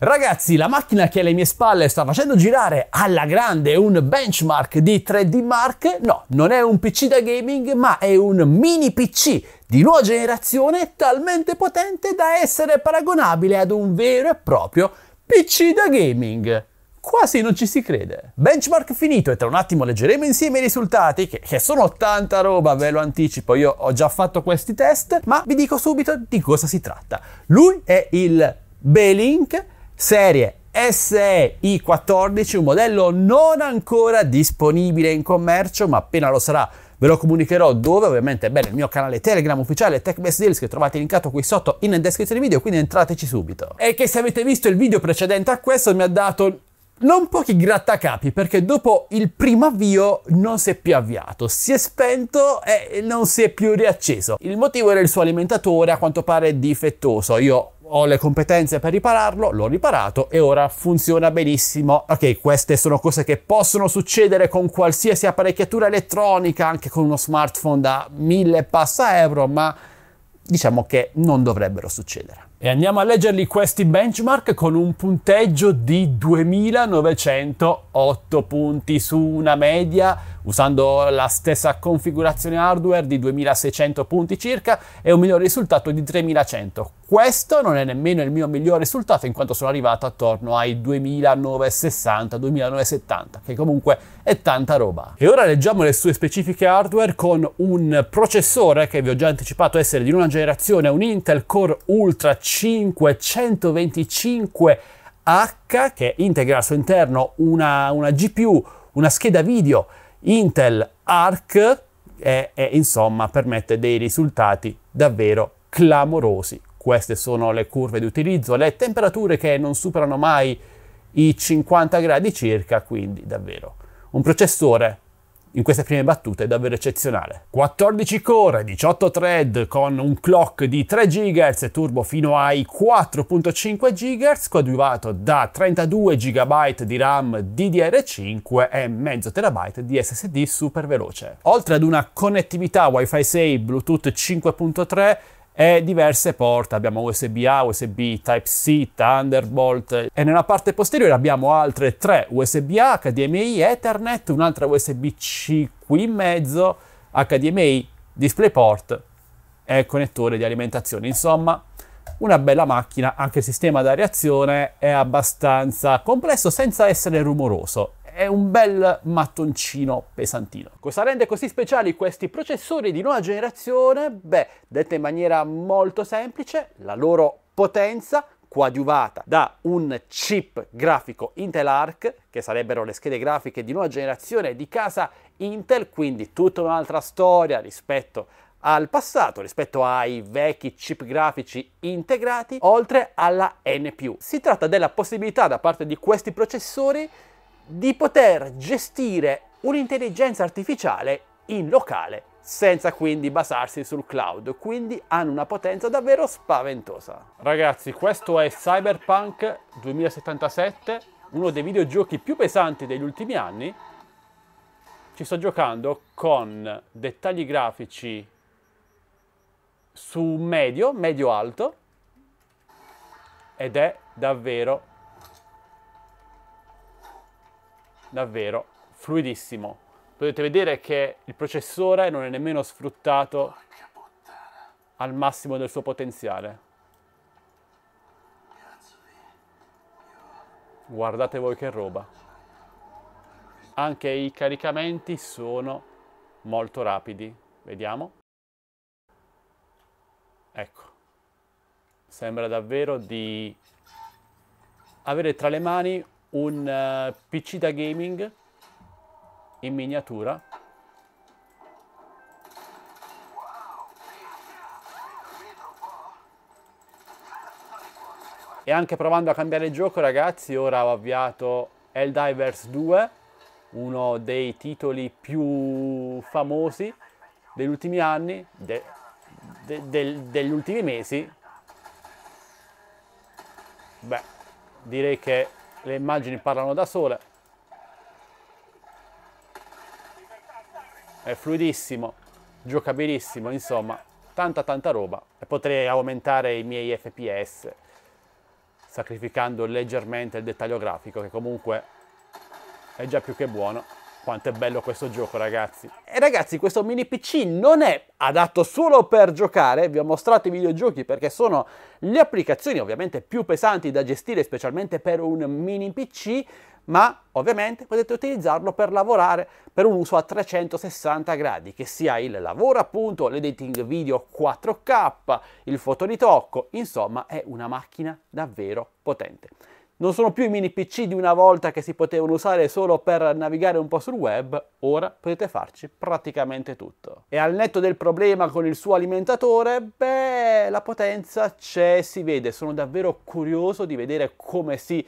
Ragazzi, la macchina che alle mie spalle sta facendo girare alla grande un benchmark di 3D Mark, no, non è un PC da gaming, ma è un mini PC di nuova generazione talmente potente da essere paragonabile ad un vero e proprio PC da gaming. Quasi non ci si crede. Benchmark finito e tra un attimo leggeremo insieme i risultati, che, che sono tanta roba, ve lo anticipo, io ho già fatto questi test, ma vi dico subito di cosa si tratta. Lui è il Belink serie sei 14 un modello non ancora disponibile in commercio, ma appena lo sarà ve lo comunicherò dove, ovviamente bene, il mio canale Telegram ufficiale TechBest Deals che trovate linkato qui sotto in descrizione del video, quindi entrateci subito. E che se avete visto il video precedente a questo mi ha dato non pochi grattacapi perché dopo il primo avvio non si è più avviato, si è spento e non si è più riacceso. Il motivo era il suo alimentatore a quanto pare difettoso. Io ho le competenze per ripararlo, l'ho riparato e ora funziona benissimo. Ok, queste sono cose che possono succedere con qualsiasi apparecchiatura elettronica, anche con uno smartphone da 1000 passa euro, ma diciamo che non dovrebbero succedere. E andiamo a leggerli questi benchmark con un punteggio di 2908 punti su una media, usando la stessa configurazione hardware di 2600 punti circa e un miglior risultato di 3100. Questo non è nemmeno il mio miglior risultato in quanto sono arrivato attorno ai 2960-2970, che comunque è tanta roba. E ora leggiamo le sue specifiche hardware con un processore che vi ho già anticipato essere di una generazione, un Intel Core Ultra 5125 h che integra al suo interno una, una GPU, una scheda video Intel Arc e, e insomma permette dei risultati davvero clamorosi. Queste sono le curve di utilizzo, le temperature che non superano mai i 50 gradi circa, quindi davvero un processore in queste prime battute è davvero eccezionale. 14 core, 18 thread con un clock di 3 GHz e turbo fino ai 4.5 GHz, coadiuvato da 32 GB di RAM DDR5 e mezzo terabyte di SSD super veloce. Oltre ad una connettività Wi-Fi 6 Bluetooth 5.3 e diverse porte. Abbiamo USB-A, USB Type-C, Thunderbolt e nella parte posteriore abbiamo altre tre USB-A, HDMI, Ethernet, un'altra USB-C qui in mezzo, HDMI, DisplayPort e connettore di alimentazione. Insomma, una bella macchina, anche il sistema d'areazione è abbastanza complesso senza essere rumoroso è un bel mattoncino pesantino. Cosa rende così speciali questi processori di nuova generazione? Beh, detta in maniera molto semplice, la loro potenza coadiuvata da un chip grafico Intel Arc, che sarebbero le schede grafiche di nuova generazione di casa Intel, quindi tutta un'altra storia rispetto al passato rispetto ai vecchi chip grafici integrati, oltre alla N+. Si tratta della possibilità da parte di questi processori di poter gestire un'intelligenza artificiale in locale senza quindi basarsi sul cloud, quindi hanno una potenza davvero spaventosa. Ragazzi, questo è Cyberpunk 2077, uno dei videogiochi più pesanti degli ultimi anni. Ci sto giocando con dettagli grafici su medio, medio alto ed è davvero davvero fluidissimo. Potete vedere che il processore non è nemmeno sfruttato al massimo del suo potenziale. Guardate voi che roba. Anche i caricamenti sono molto rapidi. Vediamo. Ecco. Sembra davvero di avere tra le mani un uh, eh, PC da gaming in miniatura. E anche provando a cambiare gioco ragazzi, ora ho avviato Helldivers 2, uno dei titoli più famosi degli ultimi anni, de, de, de, degli ultimi mesi. Beh, direi che le immagini parlano da sole. È fluidissimo, giocabilissimo, insomma, tanta tanta roba. E potrei aumentare i miei FPS sacrificando leggermente il dettaglio grafico che comunque è già più che buono. Quanto è bello questo gioco ragazzi. E ragazzi questo mini PC non è adatto solo per giocare, vi ho mostrato i videogiochi perché sono le applicazioni ovviamente più pesanti da gestire specialmente per un mini PC, ma ovviamente potete utilizzarlo per lavorare per un uso a 360 gradi, che sia il lavoro appunto, l'editing video 4K, il fotoritocco, insomma è una macchina davvero potente. Non sono più i mini PC di una volta che si potevano usare solo per navigare un po' sul web, ora potete farci praticamente tutto. E al netto del problema con il suo alimentatore, beh, la potenza c'è, e si vede. Sono davvero curioso di vedere come si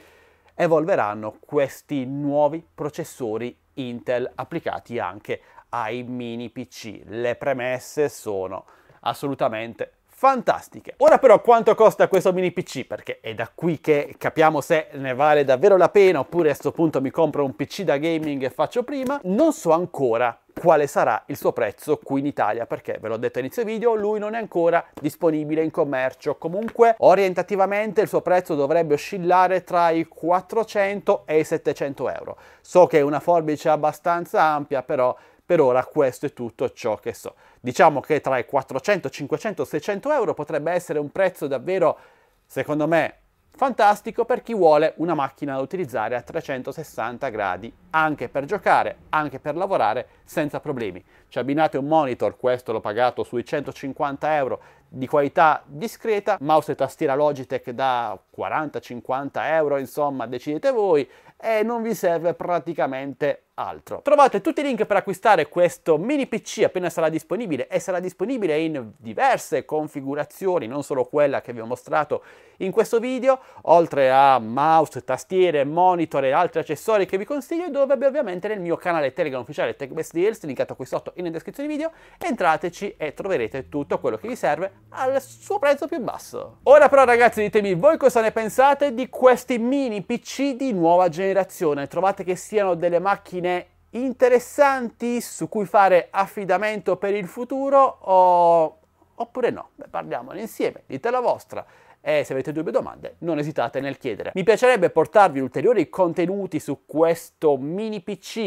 evolveranno questi nuovi processori Intel applicati anche ai mini PC. Le premesse sono assolutamente fantastiche. Ora però quanto costa questo mini PC? Perché è da qui che capiamo se ne vale davvero la pena oppure a questo punto mi compro un PC da gaming e faccio prima. Non so ancora quale sarà il suo prezzo qui in Italia perché ve l'ho detto all'inizio video lui non è ancora disponibile in commercio comunque orientativamente il suo prezzo dovrebbe oscillare tra i 400 e i 700 euro so che è una forbice abbastanza ampia però per ora questo è tutto ciò che so. Diciamo che tra i 400, 500, 600 euro potrebbe essere un prezzo davvero, secondo me, fantastico per chi vuole una macchina da utilizzare a 360 gradi, anche per giocare, anche per lavorare senza problemi. Ci abbinate un monitor, questo l'ho pagato sui 150 euro, di qualità discreta, mouse e tastiera Logitech da 40-50 euro, insomma decidete voi, e non vi serve praticamente altro. Trovate tutti i link per acquistare questo mini PC appena sarà disponibile e sarà disponibile in diverse configurazioni, non solo quella che vi ho mostrato in questo video, oltre a mouse, tastiere, monitor e altri accessori che vi consiglio, dovrebbe ovviamente nel mio canale Telegram ufficiale TechBest Deals, linkato qui sotto in descrizione video, entrateci e troverete tutto quello che vi serve al suo prezzo più basso. Ora però ragazzi ditemi voi cosa ne pensate di questi mini PC di nuova generazione, trovate che siano delle macchine interessanti su cui fare affidamento per il futuro o... oppure no? Beh, parliamone insieme, dite la vostra e eh, se avete dubbi o domande non esitate nel chiedere. Mi piacerebbe portarvi ulteriori contenuti su questo mini PC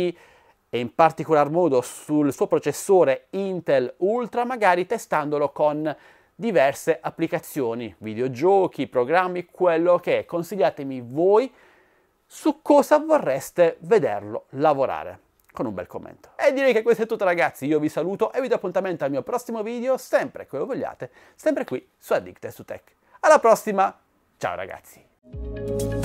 e in particolar modo sul suo processore Intel Ultra, magari testandolo con diverse applicazioni, videogiochi, programmi, quello che è. Consigliatemi voi su cosa vorreste vederlo lavorare con un bel commento. E direi che questo è tutto ragazzi, io vi saluto e vi do appuntamento al mio prossimo video, sempre come vogliate, sempre qui su Addicted to Tech. Alla prossima, ciao ragazzi!